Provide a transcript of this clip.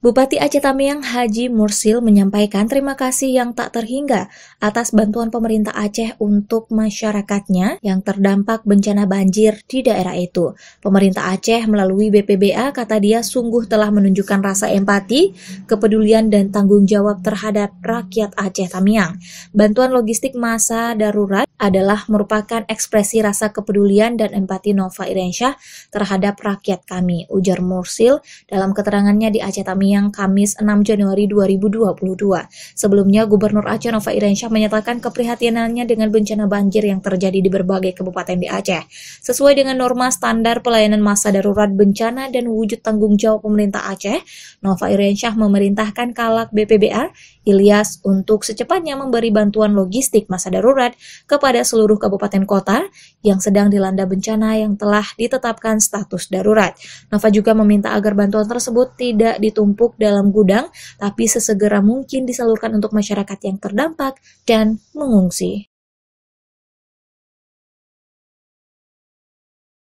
Bupati Aceh Tamiang Haji Mursil menyampaikan terima kasih yang tak terhingga atas bantuan pemerintah Aceh untuk masyarakatnya yang terdampak bencana banjir di daerah itu. Pemerintah Aceh melalui BPBA kata dia sungguh telah menunjukkan rasa empati, kepedulian dan tanggung jawab terhadap rakyat Aceh Tamiang. Bantuan logistik masa darurat adalah merupakan ekspresi rasa kepedulian dan empati Nova Iriansyah terhadap rakyat kami, ujar Mursil dalam keterangannya di Aceh Tamiang Kamis 6 Januari 2022. Sebelumnya, Gubernur Aceh Nova Iriansyah menyatakan keprihatinannya dengan bencana banjir yang terjadi di berbagai kabupaten di Aceh. Sesuai dengan norma standar pelayanan masa darurat bencana dan wujud tanggung jawab pemerintah Aceh, Nova Iriansyah memerintahkan Kalak BPBR Ilyas untuk secepatnya memberi bantuan logistik masa darurat kepada kepada seluruh kabupaten kota yang sedang dilanda bencana yang telah ditetapkan status darurat. Nova juga meminta agar bantuan tersebut tidak ditumpuk dalam gudang, tapi sesegera mungkin disalurkan untuk masyarakat yang terdampak dan mengungsi.